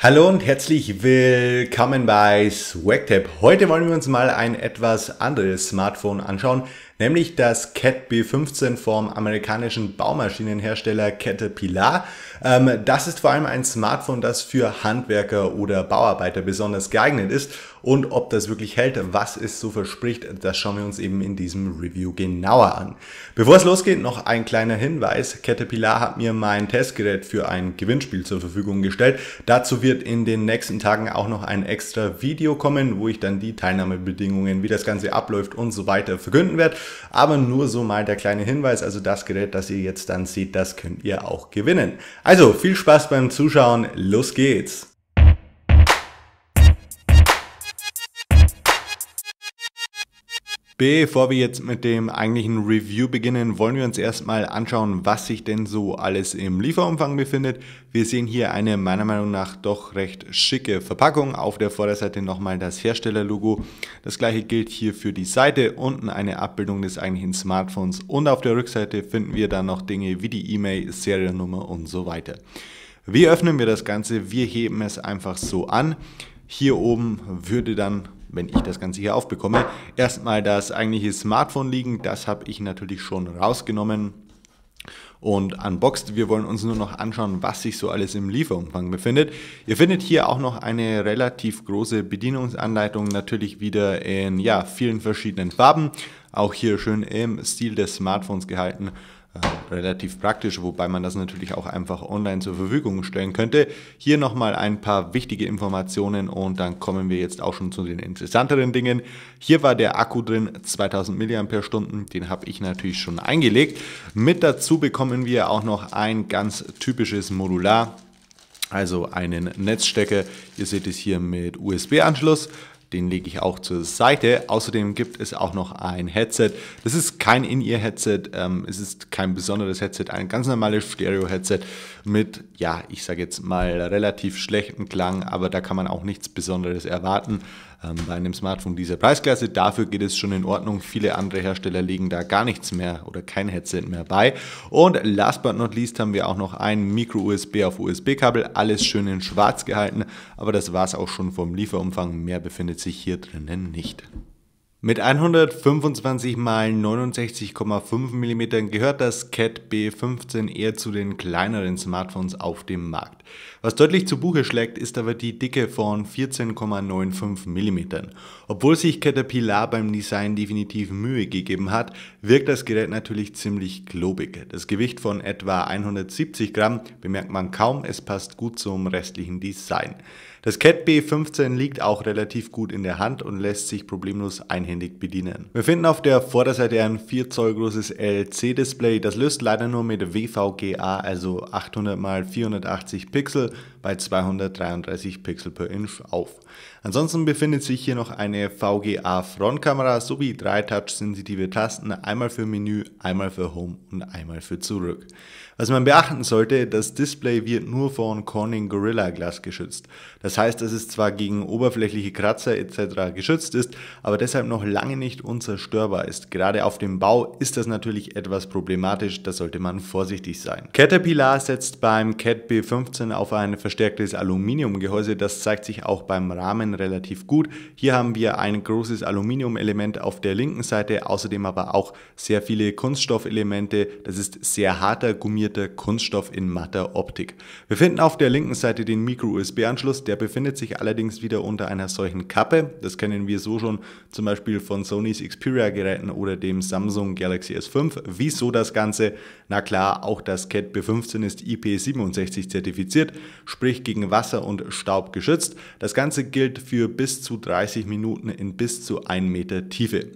Hallo und herzlich willkommen bei SwagTap. Heute wollen wir uns mal ein etwas anderes Smartphone anschauen, nämlich das Cat B15 vom amerikanischen Baumaschinenhersteller Caterpillar. Ähm, das ist vor allem ein Smartphone, das für Handwerker oder Bauarbeiter besonders geeignet ist. Und ob das wirklich hält, was es so verspricht, das schauen wir uns eben in diesem Review genauer an. Bevor es losgeht, noch ein kleiner Hinweis. Caterpillar hat mir mein Testgerät für ein Gewinnspiel zur Verfügung gestellt. Dazu wird in den nächsten Tagen auch noch ein extra Video kommen, wo ich dann die Teilnahmebedingungen, wie das Ganze abläuft und so weiter verkünden werde. Aber nur so mal der kleine Hinweis, also das Gerät, das ihr jetzt dann seht, das könnt ihr auch gewinnen. Also viel Spaß beim Zuschauen, los geht's! Bevor wir jetzt mit dem eigentlichen Review beginnen, wollen wir uns erstmal anschauen, was sich denn so alles im Lieferumfang befindet. Wir sehen hier eine meiner Meinung nach doch recht schicke Verpackung. Auf der Vorderseite nochmal das Herstellerlogo. Das gleiche gilt hier für die Seite. Unten eine Abbildung des eigentlichen Smartphones und auf der Rückseite finden wir dann noch Dinge wie die E-Mail, Seriennummer und so weiter. Wie öffnen wir das Ganze? Wir heben es einfach so an. Hier oben würde dann wenn ich das Ganze hier aufbekomme. Erstmal das eigentliche Smartphone liegen, das habe ich natürlich schon rausgenommen und unboxed. Wir wollen uns nur noch anschauen, was sich so alles im Lieferumfang befindet. Ihr findet hier auch noch eine relativ große Bedienungsanleitung, natürlich wieder in ja, vielen verschiedenen Farben. Auch hier schön im Stil des Smartphones gehalten äh, relativ praktisch, wobei man das natürlich auch einfach online zur Verfügung stellen könnte. Hier nochmal ein paar wichtige Informationen und dann kommen wir jetzt auch schon zu den interessanteren Dingen. Hier war der Akku drin, 2000 mAh, den habe ich natürlich schon eingelegt. Mit dazu bekommen wir auch noch ein ganz typisches Modular also einen Netzstecker. Ihr seht es hier mit USB-Anschluss den lege ich auch zur Seite. Außerdem gibt es auch noch ein Headset. Das ist kein In-Ear-Headset. Ähm, es ist kein besonderes Headset, ein ganz normales Stereo-Headset mit, ja, ich sage jetzt mal relativ schlechtem Klang, aber da kann man auch nichts Besonderes erwarten ähm, bei einem Smartphone dieser Preisklasse. Dafür geht es schon in Ordnung. Viele andere Hersteller legen da gar nichts mehr oder kein Headset mehr bei. Und last but not least haben wir auch noch ein Micro-USB auf USB-Kabel, alles schön in schwarz gehalten, aber das war es auch schon vom Lieferumfang. Mehr befindet sich hier drinnen nicht. Mit 125 x 69,5 mm gehört das Cat B15 eher zu den kleineren Smartphones auf dem Markt. Was deutlich zu Buche schlägt, ist aber die Dicke von 14,95 mm. Obwohl sich Caterpillar beim Design definitiv Mühe gegeben hat, wirkt das Gerät natürlich ziemlich klobig. Das Gewicht von etwa 170 Gramm bemerkt man kaum, es passt gut zum restlichen Design. Das Cat B15 liegt auch relativ gut in der Hand und lässt sich problemlos einhändig bedienen. Wir finden auf der Vorderseite ein 4 Zoll großes LC-Display. Das löst leider nur mit WVGA, also 800 x 480 Pixel bei 233 Pixel per Inch auf. Ansonsten befindet sich hier noch eine VGA-Frontkamera sowie drei touchsensitive Tasten, einmal für Menü, einmal für Home und einmal für Zurück. Was also man beachten sollte, das Display wird nur von Corning Gorilla Glass geschützt. Das heißt, dass es zwar gegen oberflächliche Kratzer etc. geschützt ist, aber deshalb noch lange nicht unzerstörbar ist. Gerade auf dem Bau ist das natürlich etwas problematisch, da sollte man vorsichtig sein. Caterpillar setzt beim CAT B15 auf ein verstärktes Aluminiumgehäuse, das zeigt sich auch beim Rahmen relativ gut. Hier haben wir ein großes Aluminiumelement auf der linken Seite, außerdem aber auch sehr viele Kunststoffelemente. Das ist sehr harter Gummier isolierter Kunststoff in matter Optik. Wir finden auf der linken Seite den Micro-USB-Anschluss, der befindet sich allerdings wieder unter einer solchen Kappe. Das kennen wir so schon zum Beispiel von Sonys Xperia-Geräten oder dem Samsung Galaxy S5. Wieso das Ganze? Na klar, auch das CAT B15 ist IP67 zertifiziert, sprich gegen Wasser und Staub geschützt. Das Ganze gilt für bis zu 30 Minuten in bis zu 1 Meter Tiefe.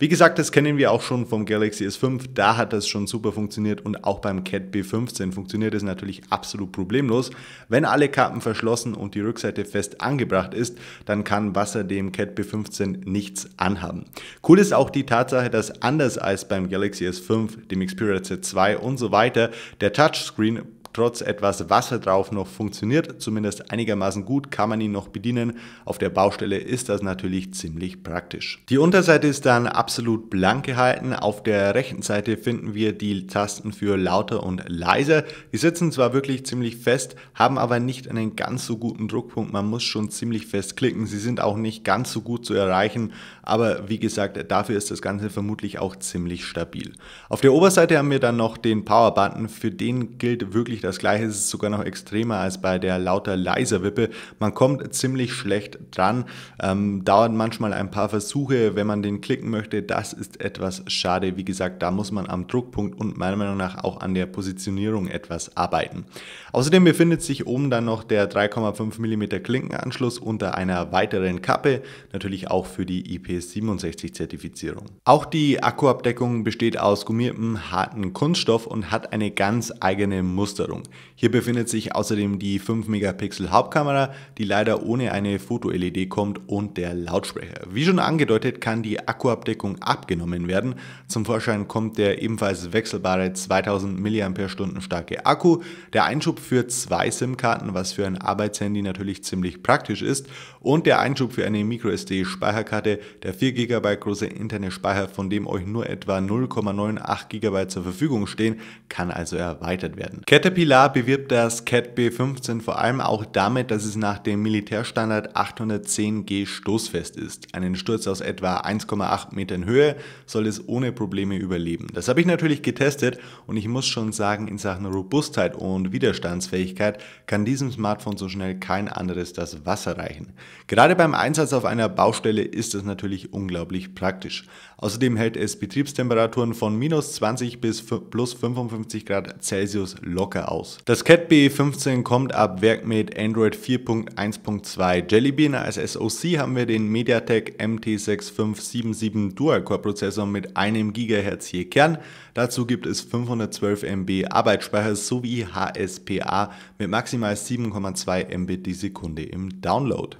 Wie gesagt, das kennen wir auch schon vom Galaxy S5, da hat das schon super funktioniert und auch beim CAT B15 15 funktioniert es natürlich absolut problemlos. Wenn alle Kappen verschlossen und die Rückseite fest angebracht ist, dann kann Wasser dem Cat B15 nichts anhaben. Cool ist auch die Tatsache, dass anders als beim Galaxy S5, dem Xperia Z2 und so weiter, der Touchscreen trotz etwas Wasser drauf noch funktioniert. Zumindest einigermaßen gut kann man ihn noch bedienen. Auf der Baustelle ist das natürlich ziemlich praktisch. Die Unterseite ist dann absolut blank gehalten. Auf der rechten Seite finden wir die Tasten für lauter und leiser. Die sitzen zwar wirklich ziemlich fest, haben aber nicht einen ganz so guten Druckpunkt. Man muss schon ziemlich fest klicken. Sie sind auch nicht ganz so gut zu erreichen. Aber wie gesagt, dafür ist das Ganze vermutlich auch ziemlich stabil. Auf der Oberseite haben wir dann noch den Power Button. Für den gilt wirklich möglich. Das gleiche ist sogar noch extremer als bei der lauter leiser Wippe. Man kommt ziemlich schlecht dran, ähm, dauert manchmal ein paar Versuche, wenn man den klicken möchte. Das ist etwas schade. Wie gesagt, da muss man am Druckpunkt und meiner Meinung nach auch an der Positionierung etwas arbeiten. Außerdem befindet sich oben dann noch der 3,5 mm Klinkenanschluss unter einer weiteren Kappe, natürlich auch für die IP67-Zertifizierung. Auch die Akkuabdeckung besteht aus gummiertem harten Kunststoff und hat eine ganz eigene Musterung. Verbesserung. Hier befindet sich außerdem die 5 Megapixel Hauptkamera, die leider ohne eine Foto-LED kommt und der Lautsprecher. Wie schon angedeutet, kann die Akkuabdeckung abgenommen werden. Zum Vorschein kommt der ebenfalls wechselbare 2000 mAh starke Akku, der Einschub für zwei SIM-Karten, was für ein Arbeitshandy natürlich ziemlich praktisch ist und der Einschub für eine MicroSD-Speicherkarte, der 4 GB große interne Speicher, von dem euch nur etwa 0,98 GB zur Verfügung stehen, kann also erweitert werden. Caterpillar Pilar bewirbt das Cat B15 vor allem auch damit, dass es nach dem Militärstandard 810G stoßfest ist. Einen Sturz aus etwa 1,8 Metern Höhe soll es ohne Probleme überleben. Das habe ich natürlich getestet und ich muss schon sagen, in Sachen Robustheit und Widerstandsfähigkeit kann diesem Smartphone so schnell kein anderes das Wasser reichen. Gerade beim Einsatz auf einer Baustelle ist es natürlich unglaublich praktisch. Außerdem hält es Betriebstemperaturen von minus 20 bis plus 55 Grad Celsius locker aus. Das Cat be 15 kommt ab Werk mit Android 4.1.2. Jellybean. als SoC haben wir den MediaTek MT6577 Dual-Core Prozessor mit einem GHz je Kern. Dazu gibt es 512 MB Arbeitsspeicher sowie HSPA mit maximal 7,2 MB die Sekunde im Download.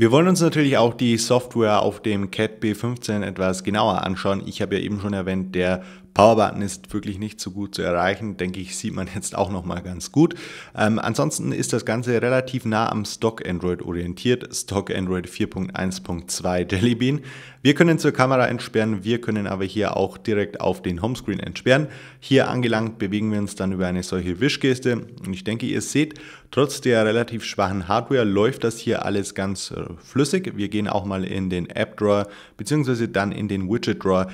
Wir wollen uns natürlich auch die Software auf dem CAT B15 etwas genauer anschauen. Ich habe ja eben schon erwähnt, der Powerbutton ist wirklich nicht so gut zu erreichen, denke ich, sieht man jetzt auch nochmal ganz gut. Ähm, ansonsten ist das Ganze relativ nah am Stock Android orientiert, Stock Android 4.1.2 Jellybean. Wir können zur Kamera entsperren, wir können aber hier auch direkt auf den Homescreen entsperren. Hier angelangt bewegen wir uns dann über eine solche Wischgeste und ich denke, ihr seht, trotz der relativ schwachen Hardware läuft das hier alles ganz äh, flüssig. Wir gehen auch mal in den App Drawer bzw. dann in den Widget Drawer.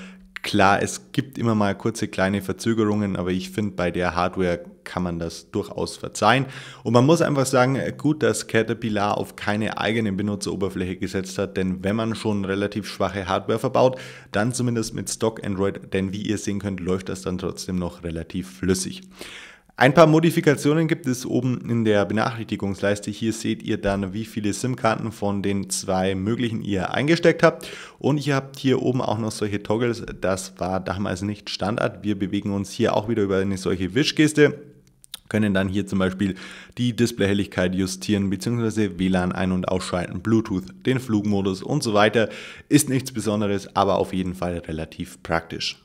Klar, es gibt immer mal kurze kleine Verzögerungen, aber ich finde, bei der Hardware kann man das durchaus verzeihen. Und man muss einfach sagen, gut, dass Caterpillar auf keine eigene Benutzeroberfläche gesetzt hat, denn wenn man schon relativ schwache Hardware verbaut, dann zumindest mit Stock Android, denn wie ihr sehen könnt, läuft das dann trotzdem noch relativ flüssig. Ein paar Modifikationen gibt es oben in der Benachrichtigungsleiste. Hier seht ihr dann, wie viele SIM-Karten von den zwei möglichen ihr eingesteckt habt. Und ihr habt hier oben auch noch solche Toggles. Das war damals nicht Standard. Wir bewegen uns hier auch wieder über eine solche Wischgeste können dann hier zum Beispiel die Displayhelligkeit justieren bzw. WLAN ein- und ausschalten, Bluetooth, den Flugmodus und so weiter. Ist nichts Besonderes, aber auf jeden Fall relativ praktisch.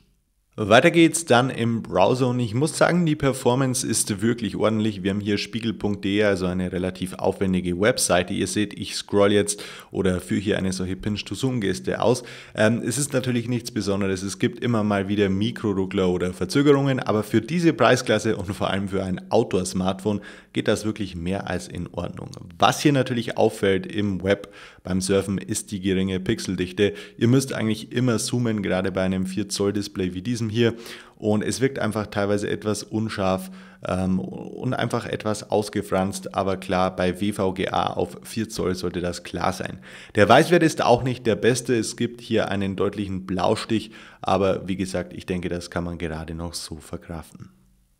Weiter geht's dann im Browser und ich muss sagen, die Performance ist wirklich ordentlich. Wir haben hier spiegel.de, also eine relativ aufwendige Webseite. Ihr seht, ich scroll jetzt oder führe hier eine solche Pinch-to-Zoom-Geste aus. Ähm, es ist natürlich nichts Besonderes. Es gibt immer mal wieder Mikroruckler oder Verzögerungen, aber für diese Preisklasse und vor allem für ein Outdoor-Smartphone geht das wirklich mehr als in Ordnung. Was hier natürlich auffällt im Web beim Surfen ist die geringe Pixeldichte. Ihr müsst eigentlich immer zoomen, gerade bei einem 4 Zoll Display wie diesem diesem hier. Und es wirkt einfach teilweise etwas unscharf ähm, und einfach etwas ausgefranst, aber klar, bei WVGA auf 4 Zoll sollte das klar sein. Der Weißwert ist auch nicht der beste, es gibt hier einen deutlichen Blaustich, aber wie gesagt, ich denke, das kann man gerade noch so verkraften.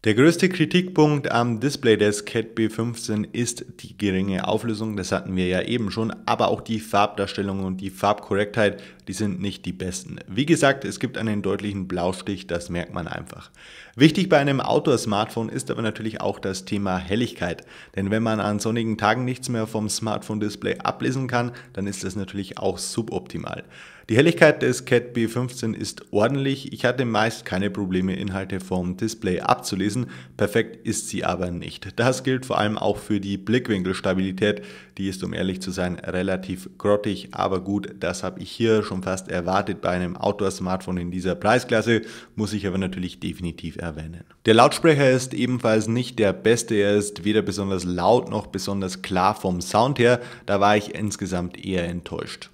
Der größte Kritikpunkt am Display des Cat B15 ist die geringe Auflösung, das hatten wir ja eben schon, aber auch die Farbdarstellung und die Farbkorrektheit die sind nicht die besten. Wie gesagt, es gibt einen deutlichen Blaustich, das merkt man einfach. Wichtig bei einem Outdoor-Smartphone ist aber natürlich auch das Thema Helligkeit. Denn wenn man an sonnigen Tagen nichts mehr vom Smartphone-Display ablesen kann, dann ist das natürlich auch suboptimal. Die Helligkeit des Cat B15 ist ordentlich. Ich hatte meist keine Probleme, Inhalte vom Display abzulesen. Perfekt ist sie aber nicht. Das gilt vor allem auch für die Blickwinkelstabilität. Die ist, um ehrlich zu sein, relativ grottig. Aber gut, das habe ich hier schon schon fast erwartet bei einem Outdoor-Smartphone in dieser Preisklasse, muss ich aber natürlich definitiv erwähnen. Der Lautsprecher ist ebenfalls nicht der beste, er ist weder besonders laut noch besonders klar vom Sound her, da war ich insgesamt eher enttäuscht.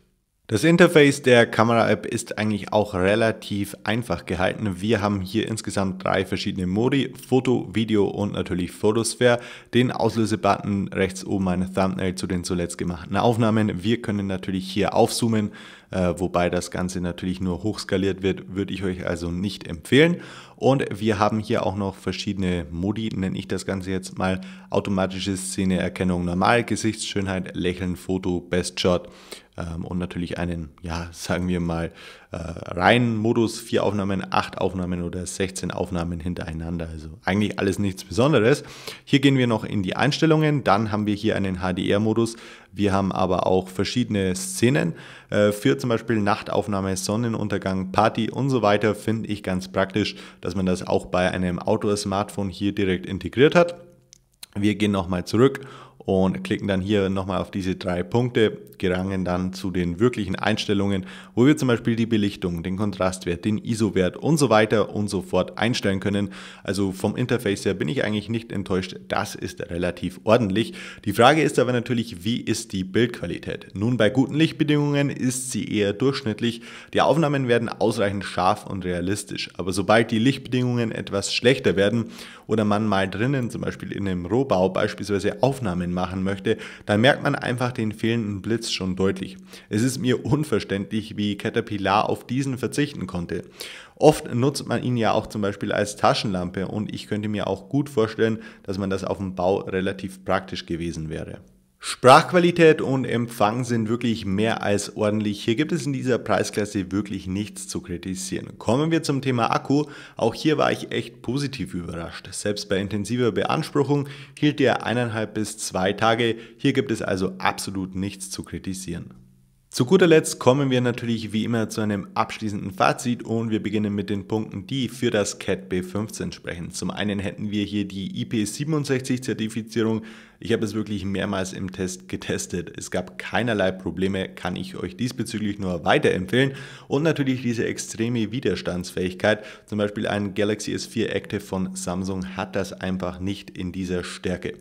Das Interface der Kamera-App ist eigentlich auch relativ einfach gehalten. Wir haben hier insgesamt drei verschiedene Modi, Foto, Video und natürlich Photosphere, den Auslösebutton rechts oben eine Thumbnail zu den zuletzt gemachten Aufnahmen. Wir können natürlich hier aufzoomen, äh, wobei das Ganze natürlich nur hochskaliert wird, würde ich euch also nicht empfehlen. Und wir haben hier auch noch verschiedene Modi, nenne ich das Ganze jetzt mal automatische Szeneerkennung, normal, Gesichtsschönheit, Lächeln, Foto, Best Shot, ähm, und natürlich einen, ja, sagen wir mal, äh, reinen Modus, vier Aufnahmen, acht Aufnahmen oder 16 Aufnahmen hintereinander. Also eigentlich alles nichts Besonderes. Hier gehen wir noch in die Einstellungen, dann haben wir hier einen HDR-Modus. Wir haben aber auch verschiedene Szenen äh, für zum Beispiel Nachtaufnahme, Sonnenuntergang, Party und so weiter. Finde ich ganz praktisch, dass man das auch bei einem Outdoor-Smartphone hier direkt integriert hat. Wir gehen nochmal zurück und klicken dann hier nochmal auf diese drei Punkte, gerangen dann zu den wirklichen Einstellungen, wo wir zum Beispiel die Belichtung, den Kontrastwert, den ISO-Wert und so weiter und so fort einstellen können. Also vom Interface her bin ich eigentlich nicht enttäuscht, das ist relativ ordentlich. Die Frage ist aber natürlich, wie ist die Bildqualität? Nun, bei guten Lichtbedingungen ist sie eher durchschnittlich, die Aufnahmen werden ausreichend scharf und realistisch, aber sobald die Lichtbedingungen etwas schlechter werden oder man mal drinnen zum Beispiel in einem Rohbau beispielsweise Aufnahmen machen möchte, dann merkt man einfach den fehlenden Blitz schon deutlich. Es ist mir unverständlich, wie Caterpillar auf diesen verzichten konnte. Oft nutzt man ihn ja auch zum Beispiel als Taschenlampe und ich könnte mir auch gut vorstellen, dass man das auf dem Bau relativ praktisch gewesen wäre. Sprachqualität und Empfang sind wirklich mehr als ordentlich. Hier gibt es in dieser Preisklasse wirklich nichts zu kritisieren. Kommen wir zum Thema Akku. Auch hier war ich echt positiv überrascht. Selbst bei intensiver Beanspruchung hielt er eineinhalb bis zwei Tage. Hier gibt es also absolut nichts zu kritisieren. Zu guter Letzt kommen wir natürlich wie immer zu einem abschließenden Fazit und wir beginnen mit den Punkten, die für das CAT B15 sprechen. Zum einen hätten wir hier die IP67-Zertifizierung, ich habe es wirklich mehrmals im Test getestet. Es gab keinerlei Probleme, kann ich euch diesbezüglich nur weiterempfehlen. Und natürlich diese extreme Widerstandsfähigkeit. Zum Beispiel ein Galaxy S4 Active von Samsung hat das einfach nicht in dieser Stärke.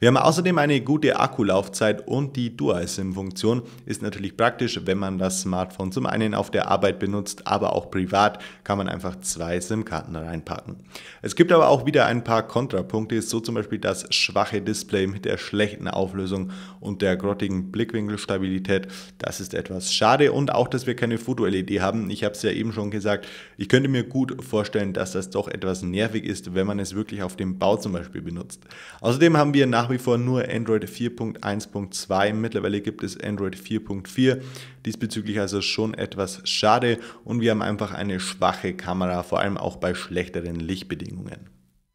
Wir haben außerdem eine gute Akkulaufzeit und die Dual-SIM-Funktion ist natürlich praktisch, wenn man das Smartphone zum einen auf der Arbeit benutzt, aber auch privat kann man einfach zwei SIM-Karten reinpacken. Es gibt aber auch wieder ein paar Kontrapunkte, so zum Beispiel das schwache Display mit der der schlechten Auflösung und der grottigen Blickwinkelstabilität. Das ist etwas schade und auch, dass wir keine Foto-LED haben. Ich habe es ja eben schon gesagt, ich könnte mir gut vorstellen, dass das doch etwas nervig ist, wenn man es wirklich auf dem Bau zum Beispiel benutzt. Außerdem haben wir nach wie vor nur Android 4.1.2. Mittlerweile gibt es Android 4.4. Diesbezüglich also schon etwas schade und wir haben einfach eine schwache Kamera, vor allem auch bei schlechteren Lichtbedingungen.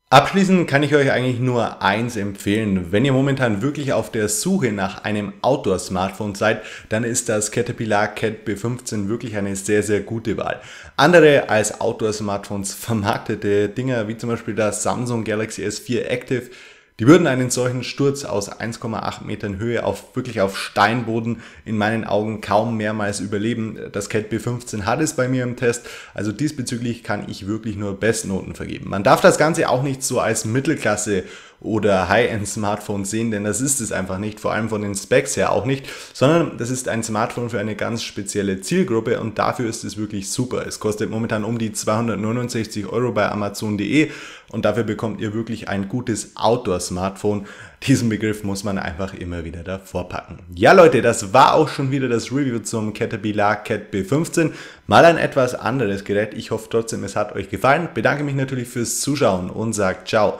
Abschließend kann ich euch eigentlich nur eins empfehlen. Wenn ihr momentan wirklich auf der Suche nach einem Outdoor-Smartphone seid, dann ist das Caterpillar Cat B15 wirklich eine sehr, sehr gute Wahl. Andere als Outdoor-Smartphones vermarktete Dinger, wie zum Beispiel das Samsung Galaxy S4 Active, die würden einen solchen Sturz aus 1,8 Metern Höhe auf wirklich auf Steinboden in meinen Augen kaum mehrmals überleben. Das Cat B15 hat es bei mir im Test, also diesbezüglich kann ich wirklich nur Bestnoten vergeben. Man darf das Ganze auch nicht so als Mittelklasse oder High-End-Smartphones sehen, denn das ist es einfach nicht, vor allem von den Specs her auch nicht, sondern das ist ein Smartphone für eine ganz spezielle Zielgruppe und dafür ist es wirklich super. Es kostet momentan um die 269 Euro bei Amazon.de und dafür bekommt ihr wirklich ein gutes Outdoor-Smartphone. Diesen Begriff muss man einfach immer wieder davor packen. Ja Leute, das war auch schon wieder das Review zum Caterpillar Cat B15. Mal ein etwas anderes Gerät. Ich hoffe trotzdem, es hat euch gefallen. Bedanke mich natürlich fürs Zuschauen und sage ciao.